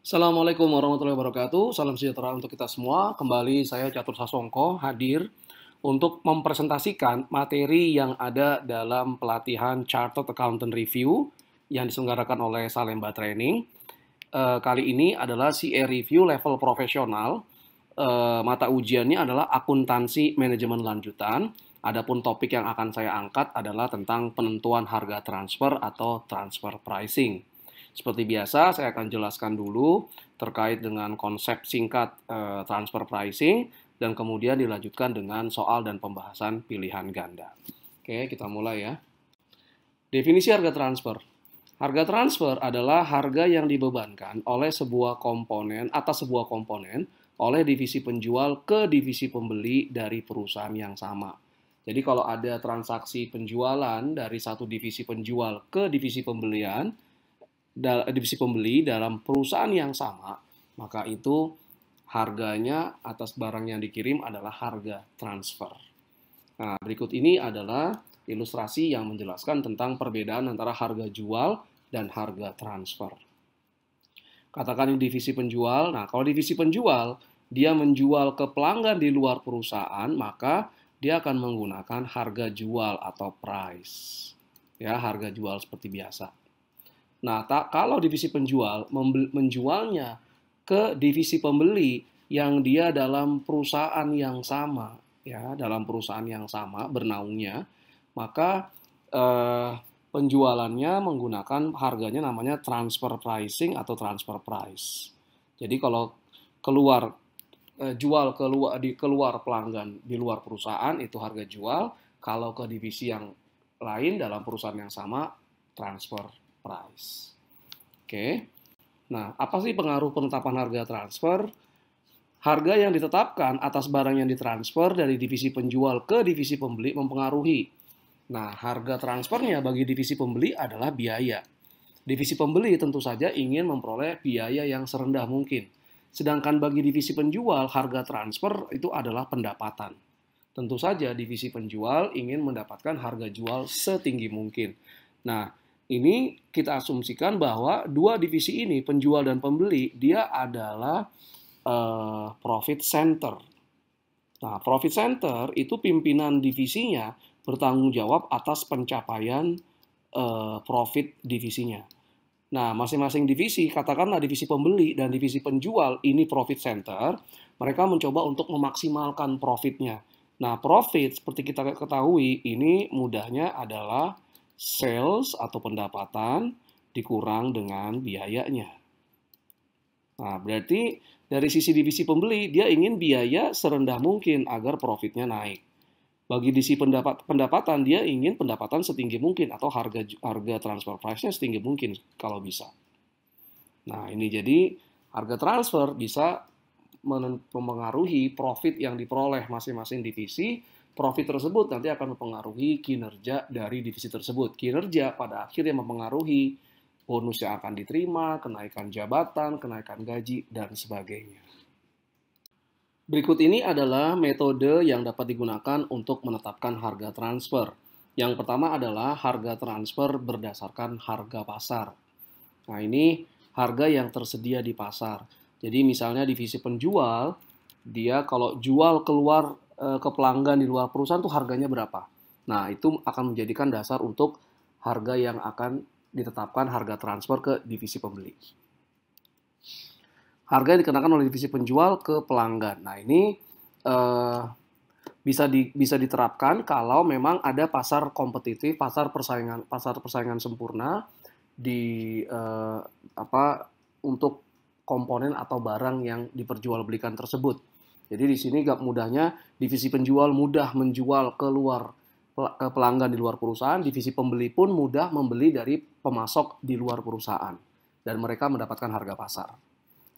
Assalamualaikum warahmatullahi wabarakatuh. Salam sejahtera untuk kita semua. Kembali saya Catur Sasongko hadir untuk mempresentasikan materi yang ada dalam pelatihan Chartered Accountant Review yang diselenggarakan oleh Salemba Training. Eh, kali ini adalah CA Review level profesional. Eh, mata ujiannya adalah akuntansi manajemen lanjutan. Adapun topik yang akan saya angkat adalah tentang penentuan harga transfer atau transfer pricing. Seperti biasa, saya akan jelaskan dulu terkait dengan konsep singkat e, transfer pricing dan kemudian dilanjutkan dengan soal dan pembahasan pilihan ganda. Oke, kita mulai ya. Definisi harga transfer. Harga transfer adalah harga yang dibebankan oleh sebuah komponen atas sebuah komponen oleh divisi penjual ke divisi pembeli dari perusahaan yang sama. Jadi kalau ada transaksi penjualan dari satu divisi penjual ke divisi pembelian, divisi pembeli dalam perusahaan yang sama, maka itu harganya atas barang yang dikirim adalah harga transfer. Nah, berikut ini adalah ilustrasi yang menjelaskan tentang perbedaan antara harga jual dan harga transfer. Katakan divisi penjual. Nah, kalau divisi penjual, dia menjual ke pelanggan di luar perusahaan, maka dia akan menggunakan harga jual atau price. Ya, harga jual seperti biasa. Nah, tak, kalau divisi penjual menjualnya ke divisi pembeli yang dia dalam perusahaan yang sama, ya, dalam perusahaan yang sama bernaungnya, maka eh, penjualannya menggunakan harganya namanya transfer pricing atau transfer price. Jadi kalau keluar eh, jual keluar di keluar pelanggan di luar perusahaan itu harga jual, kalau ke divisi yang lain dalam perusahaan yang sama transfer price. Oke. Nah, apa sih pengaruh penetapan harga transfer? Harga yang ditetapkan atas barang yang ditransfer dari divisi penjual ke divisi pembeli mempengaruhi. Nah, harga transfernya bagi divisi pembeli adalah biaya. Divisi pembeli tentu saja ingin memperoleh biaya yang serendah mungkin. Sedangkan bagi divisi penjual, harga transfer itu adalah pendapatan. Tentu saja divisi penjual ingin mendapatkan harga jual setinggi mungkin. Nah, ini kita asumsikan bahwa dua divisi ini penjual dan pembeli dia adalah uh, profit center. Nah, profit center itu pimpinan divisinya bertanggung jawab atas pencapaian uh, profit divisinya. Nah, masing-masing divisi, katakanlah divisi pembeli dan divisi penjual ini profit center, mereka mencoba untuk memaksimalkan profitnya. Nah, profit seperti kita ketahui ini mudahnya adalah sales atau pendapatan dikurang dengan biayanya. Nah, berarti dari sisi divisi pembeli, dia ingin biaya serendah mungkin agar profitnya naik. Bagi divisi pendapat, pendapatan, dia ingin pendapatan setinggi mungkin atau harga harga transfer price-nya setinggi mungkin kalau bisa. Nah, ini jadi harga transfer bisa mempengaruhi profit yang diperoleh masing-masing divisi Profit tersebut nanti akan mempengaruhi kinerja dari divisi tersebut. Kinerja pada akhirnya mempengaruhi bonus yang akan diterima, kenaikan jabatan, kenaikan gaji, dan sebagainya. Berikut ini adalah metode yang dapat digunakan untuk menetapkan harga transfer. Yang pertama adalah harga transfer berdasarkan harga pasar. Nah, ini harga yang tersedia di pasar. Jadi misalnya divisi penjual, dia kalau jual keluar Eh, ke pelanggan di luar perusahaan tuh harganya berapa. Nah, itu akan menjadikan dasar untuk harga yang akan ditetapkan harga transfer ke divisi pembeli. Harga yang dikenakan oleh divisi penjual ke pelanggan. Nah, ini eh, bisa di, bisa diterapkan kalau memang ada pasar kompetitif, pasar persaingan pasar persaingan sempurna di eh, apa untuk komponen atau barang yang diperjualbelikan tersebut. Jadi di sini gak mudahnya divisi penjual mudah menjual keluar ke pelanggan di luar perusahaan, divisi pembeli pun mudah membeli dari pemasok di luar perusahaan dan mereka mendapatkan harga pasar.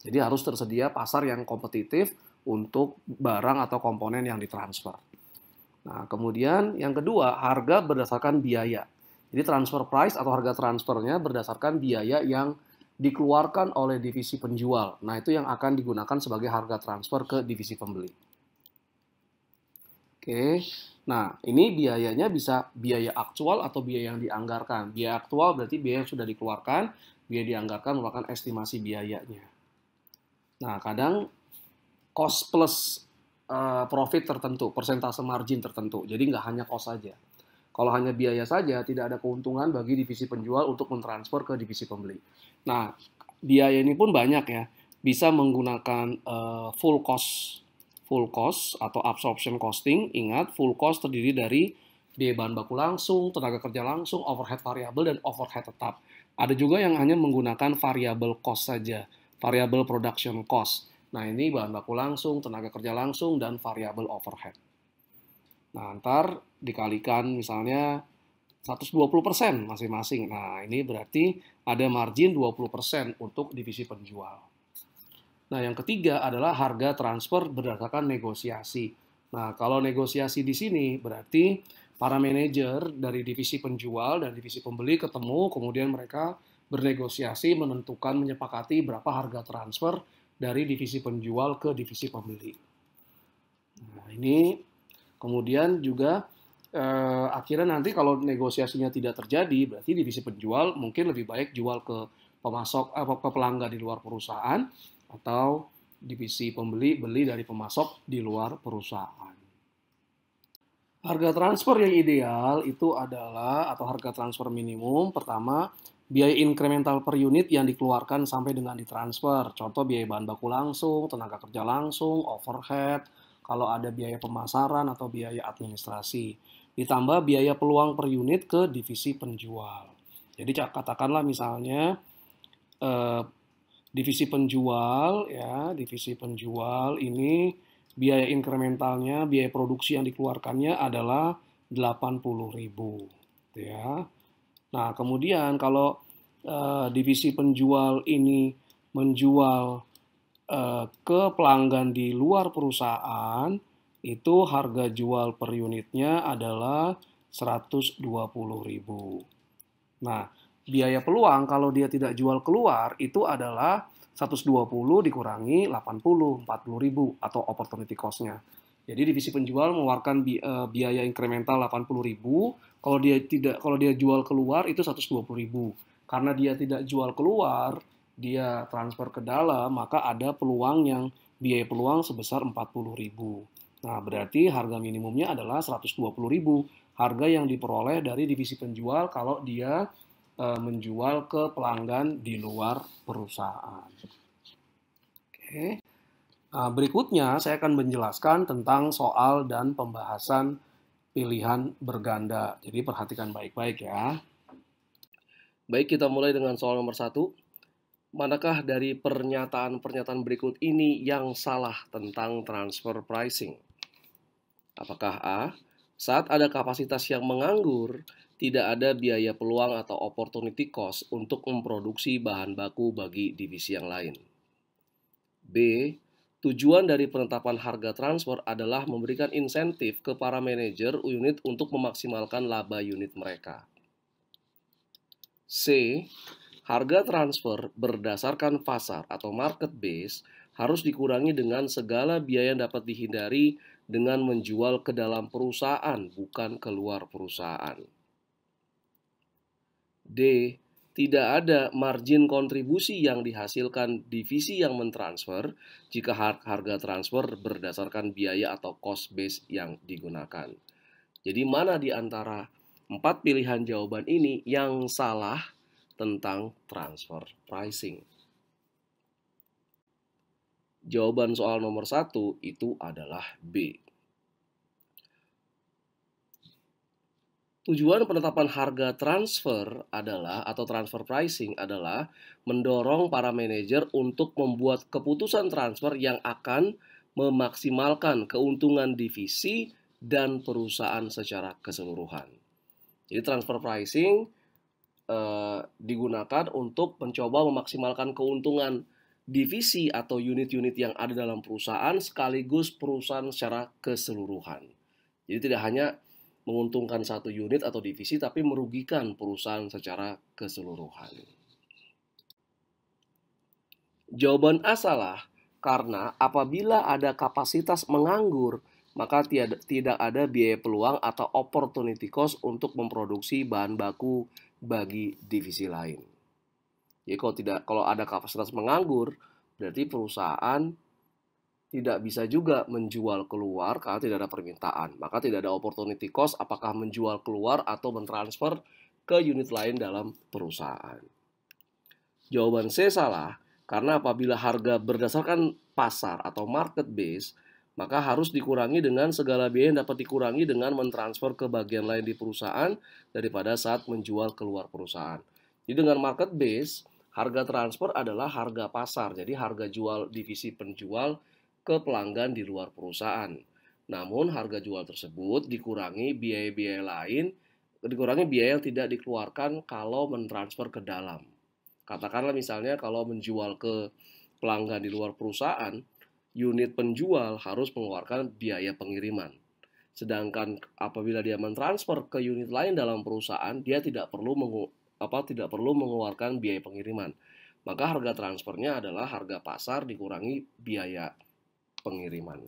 Jadi harus tersedia pasar yang kompetitif untuk barang atau komponen yang ditransfer. Nah, kemudian yang kedua, harga berdasarkan biaya. Jadi transfer price atau harga transfernya berdasarkan biaya yang dikeluarkan oleh divisi penjual. Nah, itu yang akan digunakan sebagai harga transfer ke divisi pembeli. Oke. Nah, ini biayanya bisa biaya aktual atau biaya yang dianggarkan. Biaya aktual berarti biaya yang sudah dikeluarkan, biaya dianggarkan merupakan estimasi biayanya. Nah, kadang cost plus eh, profit tertentu, persentase margin tertentu. Jadi nggak hanya cost saja. Kalau hanya biaya saja, tidak ada keuntungan bagi divisi penjual untuk mentransfer ke divisi pembeli. Nah, biaya ini pun banyak ya. Bisa menggunakan uh, full cost, full cost atau absorption costing. Ingat, full cost terdiri dari biaya bahan baku langsung, tenaga kerja langsung, overhead variabel dan overhead tetap. Ada juga yang hanya menggunakan variable cost saja, variable production cost. Nah, ini bahan baku langsung, tenaga kerja langsung dan variable overhead. Nah, ntar dikalikan misalnya 120% masing-masing. Nah, ini berarti ada margin 20% untuk divisi penjual. Nah, yang ketiga adalah harga transfer berdasarkan negosiasi. Nah, kalau negosiasi di sini berarti para manajer dari divisi penjual dan divisi pembeli ketemu, kemudian mereka bernegosiasi menentukan menyepakati berapa harga transfer dari divisi penjual ke divisi pembeli. Nah, ini Kemudian juga eh, akhirnya nanti kalau negosiasinya tidak terjadi, berarti divisi penjual mungkin lebih baik jual ke pemasok apa eh, pelanggan di luar perusahaan atau divisi pembeli beli dari pemasok di luar perusahaan. Harga transfer yang ideal itu adalah atau harga transfer minimum pertama biaya incremental per unit yang dikeluarkan sampai dengan ditransfer. Contoh biaya bahan baku langsung, tenaga kerja langsung, overhead, kalau ada biaya pemasaran atau biaya administrasi. Ditambah biaya peluang per unit ke divisi penjual. Jadi katakanlah misalnya eh, divisi penjual ya, divisi penjual ini biaya inkrementalnya, biaya produksi yang dikeluarkannya adalah 80.000 gitu ya. Nah, kemudian kalau eh, divisi penjual ini menjual Eh, ke pelanggan di luar perusahaan itu harga jual per unitnya adalah 120.000. Nah, biaya peluang kalau dia tidak jual keluar itu adalah 120 dikurangi 80, 40.000 atau opportunity cost-nya. Jadi divisi penjual mengeluarkan eh, biaya incremental 80.000 kalau dia tidak kalau dia jual keluar itu 120.000 Karena dia tidak jual keluar, dia transfer ke dalam, maka ada peluang yang biaya peluang sebesar 40.000. Nah, berarti harga minimumnya adalah 120.000, harga yang diperoleh dari divisi penjual kalau dia e, menjual ke pelanggan di luar perusahaan. Oke. Nah, berikutnya saya akan menjelaskan tentang soal dan pembahasan pilihan berganda. Jadi perhatikan baik-baik ya. Baik, kita mulai dengan soal nomor satu manakah dari pernyataan-pernyataan berikut ini yang salah tentang transfer pricing? Apakah A. Saat ada kapasitas yang menganggur, tidak ada biaya peluang atau opportunity cost untuk memproduksi bahan baku bagi divisi yang lain. B. Tujuan dari penetapan harga transfer adalah memberikan insentif ke para manajer unit untuk memaksimalkan laba unit mereka. C Harga transfer berdasarkan pasar atau market base harus dikurangi dengan segala biaya yang dapat dihindari dengan menjual ke dalam perusahaan, bukan keluar perusahaan. D. Tidak ada margin kontribusi yang dihasilkan divisi yang mentransfer jika harga transfer berdasarkan biaya atau cost base yang digunakan. Jadi mana di antara empat pilihan jawaban ini yang salah tentang transfer pricing. Jawaban soal nomor satu itu adalah B. Tujuan penetapan harga transfer adalah atau transfer pricing adalah mendorong para manajer untuk membuat keputusan transfer yang akan memaksimalkan keuntungan divisi dan perusahaan secara keseluruhan. Jadi transfer pricing Eh, digunakan untuk mencoba memaksimalkan keuntungan divisi atau unit-unit yang ada dalam perusahaan sekaligus perusahaan secara keseluruhan. Jadi tidak hanya menguntungkan satu unit atau divisi tapi merugikan perusahaan secara keseluruhan. Jawaban A salah karena apabila ada kapasitas menganggur maka tidak ada biaya peluang atau opportunity cost untuk memproduksi bahan baku bagi divisi lain. Jadi kalau tidak kalau ada kapasitas menganggur, berarti perusahaan tidak bisa juga menjual keluar karena tidak ada permintaan. Maka tidak ada opportunity cost apakah menjual keluar atau mentransfer ke unit lain dalam perusahaan. Jawaban C salah karena apabila harga berdasarkan pasar atau market base maka harus dikurangi dengan segala biaya yang dapat dikurangi dengan mentransfer ke bagian lain di perusahaan daripada saat menjual keluar perusahaan. Jadi dengan market base, harga transfer adalah harga pasar, jadi harga jual divisi penjual ke pelanggan di luar perusahaan. Namun harga jual tersebut dikurangi biaya-biaya lain, dikurangi biaya yang tidak dikeluarkan kalau mentransfer ke dalam. Katakanlah misalnya kalau menjual ke pelanggan di luar perusahaan, unit penjual harus mengeluarkan biaya pengiriman. Sedangkan apabila dia mentransfer ke unit lain dalam perusahaan, dia tidak perlu mengu apa tidak perlu mengeluarkan biaya pengiriman. Maka harga transfernya adalah harga pasar dikurangi biaya pengiriman.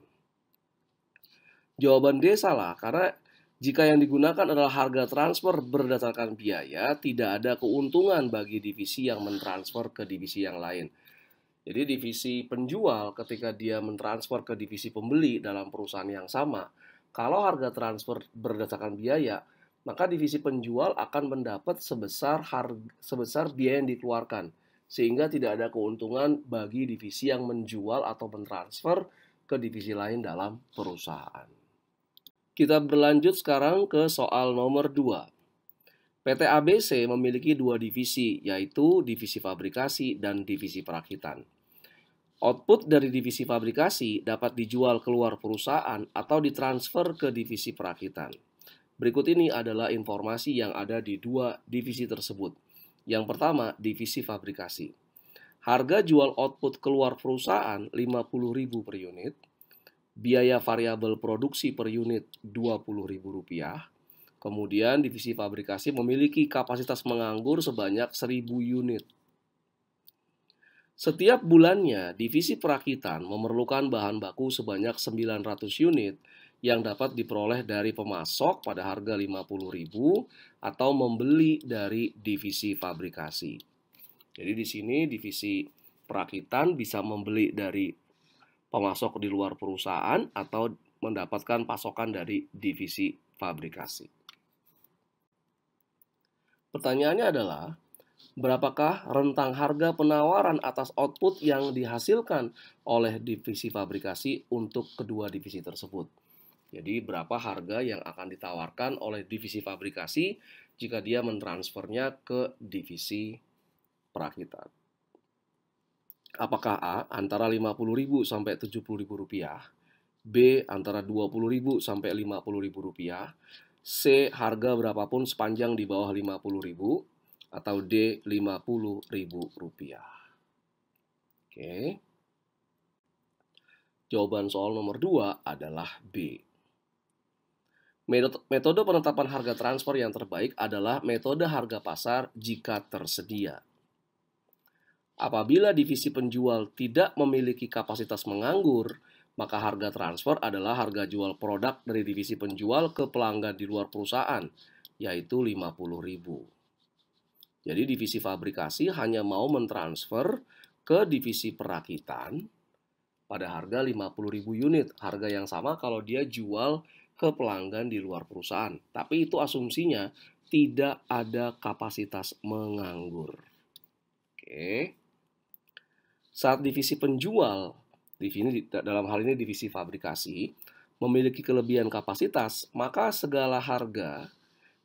Jawaban D salah karena jika yang digunakan adalah harga transfer berdasarkan biaya, tidak ada keuntungan bagi divisi yang mentransfer ke divisi yang lain. Jadi divisi penjual ketika dia mentransfer ke divisi pembeli dalam perusahaan yang sama, kalau harga transfer berdasarkan biaya, maka divisi penjual akan mendapat sebesar harga, sebesar biaya yang dikeluarkan sehingga tidak ada keuntungan bagi divisi yang menjual atau mentransfer ke divisi lain dalam perusahaan. Kita berlanjut sekarang ke soal nomor 2. PT ABC memiliki dua divisi, yaitu divisi fabrikasi dan divisi perakitan. Output dari divisi fabrikasi dapat dijual keluar perusahaan atau ditransfer ke divisi perakitan. Berikut ini adalah informasi yang ada di dua divisi tersebut. Yang pertama, divisi fabrikasi. Harga jual output keluar perusahaan 50000 per unit, biaya variabel produksi per unit Rp20.000, kemudian divisi fabrikasi memiliki kapasitas menganggur sebanyak 1.000 unit. Setiap bulannya, divisi perakitan memerlukan bahan baku sebanyak 900 unit yang dapat diperoleh dari pemasok pada harga rp 50.000 atau membeli dari divisi fabrikasi. Jadi di sini divisi perakitan bisa membeli dari pemasok di luar perusahaan atau mendapatkan pasokan dari divisi fabrikasi. Pertanyaannya adalah, berapakah rentang harga penawaran atas output yang dihasilkan oleh divisi fabrikasi untuk kedua divisi tersebut. Jadi berapa harga yang akan ditawarkan oleh divisi fabrikasi jika dia mentransfernya ke divisi perakitan. Apakah A antara 50.000 sampai 70.000 rupiah, B antara 20.000 sampai 50.000 rupiah, C harga berapapun sepanjang di bawah 50.000, atau D 50.000 rupiah. Oke. Jawaban soal nomor dua adalah B. Metode penetapan harga transfer yang terbaik adalah metode harga pasar jika tersedia. Apabila divisi penjual tidak memiliki kapasitas menganggur, maka harga transfer adalah harga jual produk dari divisi penjual ke pelanggan di luar perusahaan, yaitu 50.000. Jadi divisi fabrikasi hanya mau mentransfer ke divisi perakitan pada harga 50.000 unit, harga yang sama kalau dia jual ke pelanggan di luar perusahaan. Tapi itu asumsinya tidak ada kapasitas menganggur. Oke. Saat divisi penjual, divisi, dalam hal ini divisi fabrikasi, memiliki kelebihan kapasitas, maka segala harga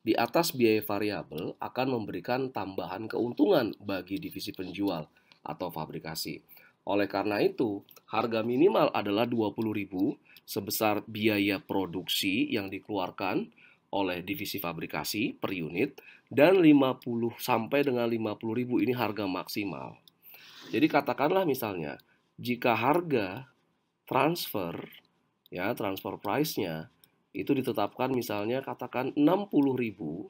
di atas biaya variabel akan memberikan tambahan keuntungan bagi divisi penjual atau fabrikasi. Oleh karena itu, harga minimal adalah 20.000 sebesar biaya produksi yang dikeluarkan oleh divisi fabrikasi per unit dan 50 sampai dengan 50.000 ini harga maksimal. Jadi katakanlah misalnya jika harga transfer ya transfer price-nya itu ditetapkan misalnya katakan ribu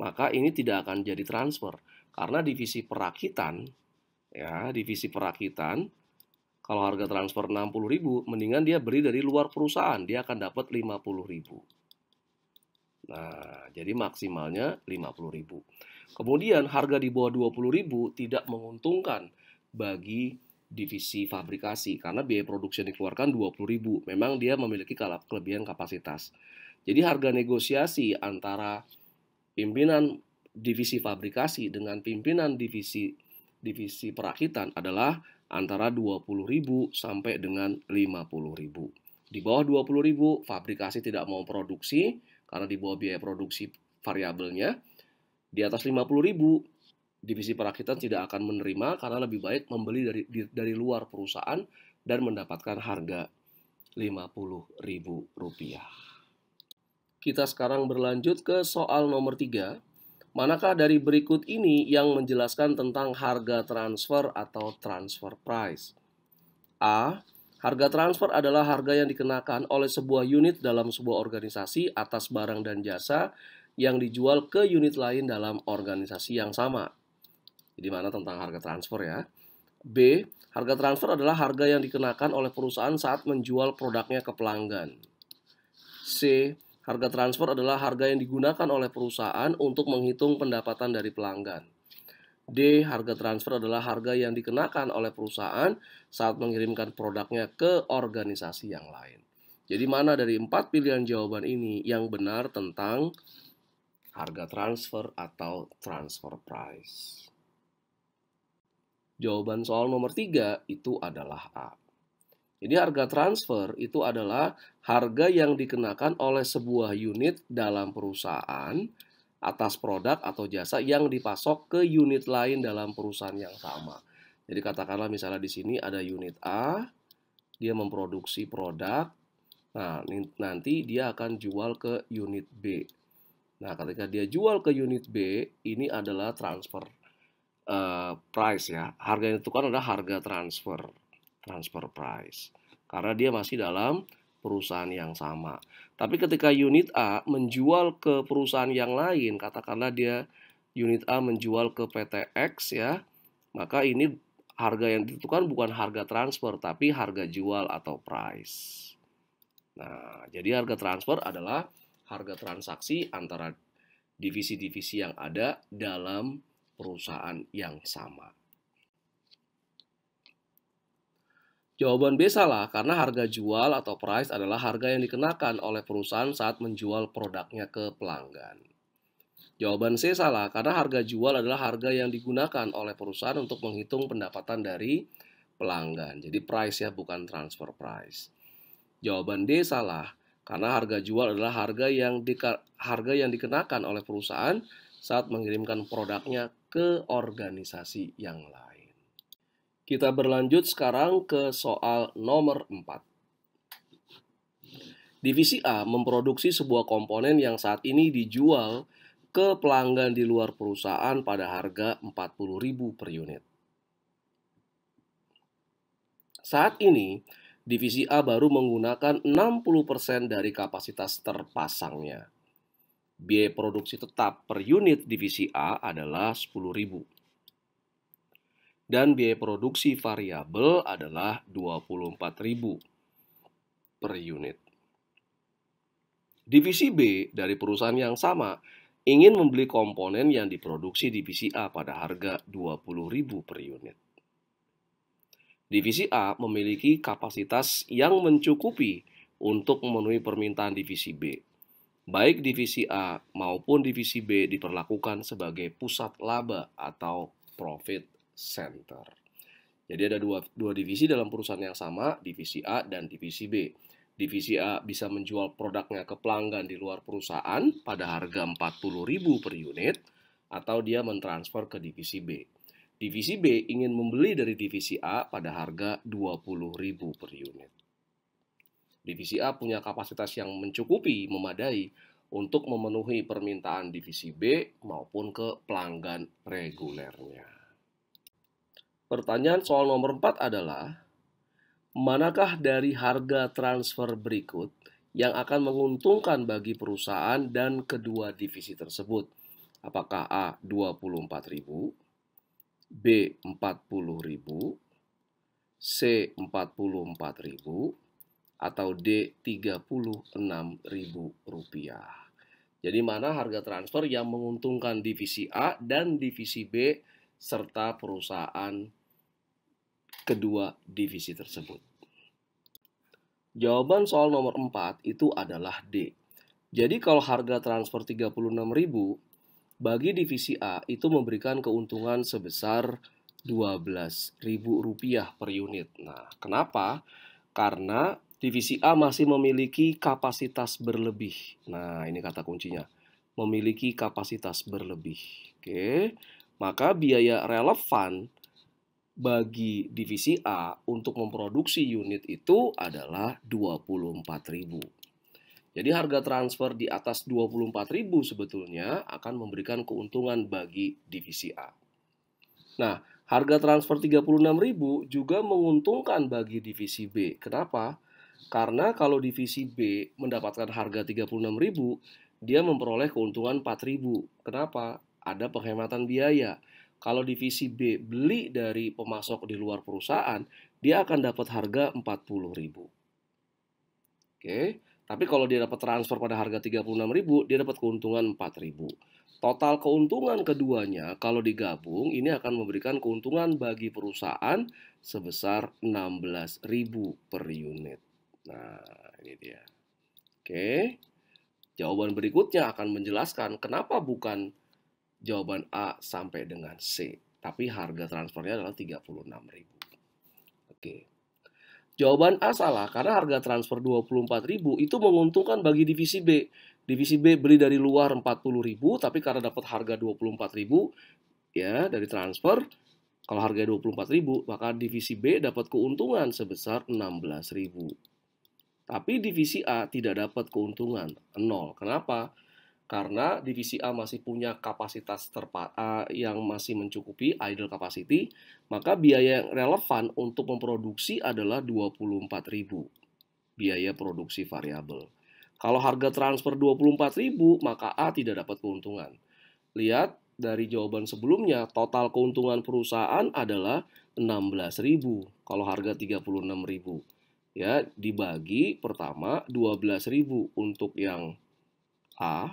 maka ini tidak akan jadi transfer karena divisi perakitan ya divisi perakitan kalau harga transfer ribu mendingan dia beli dari luar perusahaan dia akan dapat ribu nah jadi maksimalnya ribu kemudian harga di bawah ribu tidak menguntungkan bagi divisi fabrikasi karena biaya produksi yang dikeluarkan 20.000. Memang dia memiliki kelebihan kapasitas. Jadi harga negosiasi antara pimpinan divisi fabrikasi dengan pimpinan divisi divisi perakitan adalah antara 20.000 sampai dengan 50.000. Di bawah 20.000 fabrikasi tidak mau produksi karena di bawah biaya produksi variabelnya. Di atas 50.000 divisi perakitan tidak akan menerima karena lebih baik membeli dari di, dari luar perusahaan dan mendapatkan harga Rp50.000. Kita sekarang berlanjut ke soal nomor 3. Manakah dari berikut ini yang menjelaskan tentang harga transfer atau transfer price? A. Harga transfer adalah harga yang dikenakan oleh sebuah unit dalam sebuah organisasi atas barang dan jasa yang dijual ke unit lain dalam organisasi yang sama. Di mana tentang harga transfer ya. B. Harga transfer adalah harga yang dikenakan oleh perusahaan saat menjual produknya ke pelanggan. C. Harga transfer adalah harga yang digunakan oleh perusahaan untuk menghitung pendapatan dari pelanggan. D. Harga transfer adalah harga yang dikenakan oleh perusahaan saat mengirimkan produknya ke organisasi yang lain. Jadi mana dari empat pilihan jawaban ini yang benar tentang harga transfer atau transfer price? Jawaban soal nomor 3 itu adalah A. Jadi harga transfer itu adalah harga yang dikenakan oleh sebuah unit dalam perusahaan atas produk atau jasa yang dipasok ke unit lain dalam perusahaan yang sama. Jadi katakanlah misalnya di sini ada unit A, dia memproduksi produk, nah nanti dia akan jual ke unit B. Nah ketika dia jual ke unit B, ini adalah transfer Eh, price ya. Harga yang ditentukan adalah harga transfer, transfer price. Karena dia masih dalam perusahaan yang sama. Tapi ketika unit A menjual ke perusahaan yang lain, katakanlah dia unit A menjual ke PT X ya, maka ini harga yang ditentukan bukan harga transfer tapi harga jual atau price. Nah, jadi harga transfer adalah harga transaksi antara divisi-divisi yang ada dalam perusahaan yang sama. Jawaban B salah karena harga jual atau price adalah harga yang dikenakan oleh perusahaan saat menjual produknya ke pelanggan. Jawaban C salah karena harga jual adalah harga yang digunakan oleh perusahaan untuk menghitung pendapatan dari pelanggan. Jadi price ya bukan transfer price. Jawaban D salah karena harga jual adalah harga yang harga yang dikenakan oleh perusahaan saat mengirimkan produknya ke organisasi yang lain. Kita berlanjut sekarang ke soal nomor 4. Divisi A memproduksi sebuah komponen yang saat ini dijual ke pelanggan di luar perusahaan pada harga 40.000 per unit. Saat ini, divisi A baru menggunakan 60% dari kapasitas terpasangnya biaya produksi tetap per unit divisi A adalah 10.000. Dan biaya produksi variabel adalah 24.000 per unit. Divisi B dari perusahaan yang sama ingin membeli komponen yang diproduksi divisi A pada harga 20.000 per unit. Divisi A memiliki kapasitas yang mencukupi untuk memenuhi permintaan divisi B baik divisi A maupun divisi B diperlakukan sebagai pusat laba atau profit center. Jadi ada dua, dua divisi dalam perusahaan yang sama, divisi A dan divisi B. Divisi A bisa menjual produknya ke pelanggan di luar perusahaan pada harga 40.000 per unit atau dia mentransfer ke divisi B. Divisi B ingin membeli dari divisi A pada harga 20.000 per unit. Divisi A punya kapasitas yang mencukupi, memadai untuk memenuhi permintaan divisi B maupun ke pelanggan regulernya. Pertanyaan soal nomor 4 adalah, manakah dari harga transfer berikut yang akan menguntungkan bagi perusahaan dan kedua divisi tersebut? Apakah A. 24.000, B. 40.000, C. 44.000, atau D ribu rupiah Jadi mana harga transfer yang menguntungkan divisi A dan divisi B serta perusahaan kedua divisi tersebut. Jawaban soal nomor 4 itu adalah D. Jadi kalau harga transfer 36.000 bagi divisi A itu memberikan keuntungan sebesar Rp12.000 per unit. Nah, kenapa? Karena Divisi A masih memiliki kapasitas berlebih. Nah, ini kata kuncinya. Memiliki kapasitas berlebih. Oke. Maka biaya relevan bagi divisi A untuk memproduksi unit itu adalah 24.000. Jadi harga transfer di atas 24.000 sebetulnya akan memberikan keuntungan bagi divisi A. Nah, harga transfer 36.000 juga menguntungkan bagi divisi B. Kenapa? Karena kalau divisi B mendapatkan harga 36.000, dia memperoleh keuntungan 4.000. Kenapa? Ada penghematan biaya. Kalau divisi B beli dari pemasok di luar perusahaan, dia akan dapat harga 40.000. Oke, tapi kalau dia dapat transfer pada harga 36.000, dia dapat keuntungan 4.000. Total keuntungan keduanya kalau digabung ini akan memberikan keuntungan bagi perusahaan sebesar 16.000 per unit. Nah, ini dia. Oke. Jawaban berikutnya akan menjelaskan kenapa bukan jawaban A sampai dengan C, tapi harga transfernya adalah 36.000. Oke. Jawaban A salah karena harga transfer 24.000 itu menguntungkan bagi divisi B. Divisi B beli dari luar 40.000 tapi karena dapat harga 24.000 ya dari transfer kalau harga 24.000 maka divisi B dapat keuntungan sebesar 16.000. Tapi divisi A tidak dapat keuntungan, nol. Kenapa? Karena divisi A masih punya kapasitas terpa yang masih mencukupi idle capacity, maka biaya yang relevan untuk memproduksi adalah 24.000 biaya produksi variabel. Kalau harga transfer 24.000, maka A tidak dapat keuntungan. Lihat dari jawaban sebelumnya, total keuntungan perusahaan adalah 16.000 kalau harga 36.000 ya dibagi pertama 12.000 untuk yang A.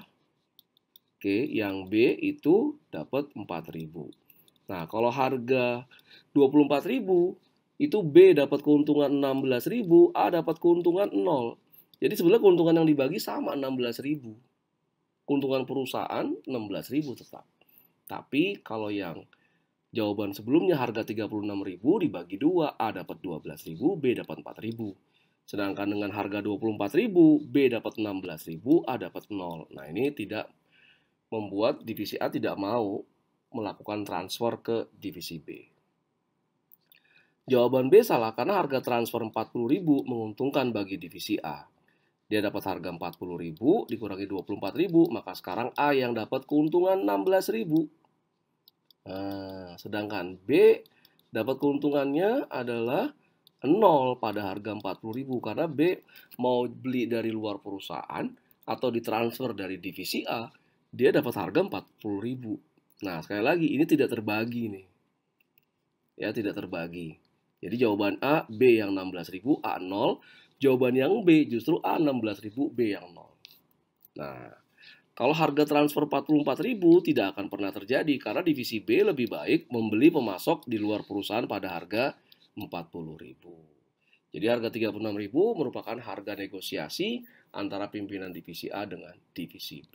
Oke, yang B itu dapat 4.000. Nah, kalau harga 24.000 itu B dapat keuntungan 16.000, A dapat keuntungan 0. Jadi sebenarnya keuntungan yang dibagi sama 16.000. Keuntungan perusahaan 16.000 tetap. Tapi kalau yang Jawaban sebelumnya harga 36.000 dibagi 2, A dapat 12.000, B dapat 4.000. Sedangkan dengan harga 24.000, B dapat 16.000, A dapat 0. Nah, ini tidak membuat divisi A tidak mau melakukan transfer ke divisi B. Jawaban B salah karena harga transfer 40.000 menguntungkan bagi divisi A. Dia dapat harga 40.000 dikurangi 24.000, maka sekarang A yang dapat keuntungan 16.000. Nah, sedangkan B dapat keuntungannya adalah 0 pada harga 40.000 karena B mau beli dari luar perusahaan atau ditransfer dari divisi A, dia dapat harga 40.000. Nah, sekali lagi ini tidak terbagi nih. Ya, tidak terbagi. Jadi jawaban A B yang 16.000 A 0, jawaban yang B justru A 16.000 B yang 0. Nah, kalau harga transfer 44.000 tidak akan pernah terjadi karena divisi B lebih baik membeli pemasok di luar perusahaan pada harga 40.000. Jadi harga 36.000 merupakan harga negosiasi antara pimpinan divisi A dengan divisi B.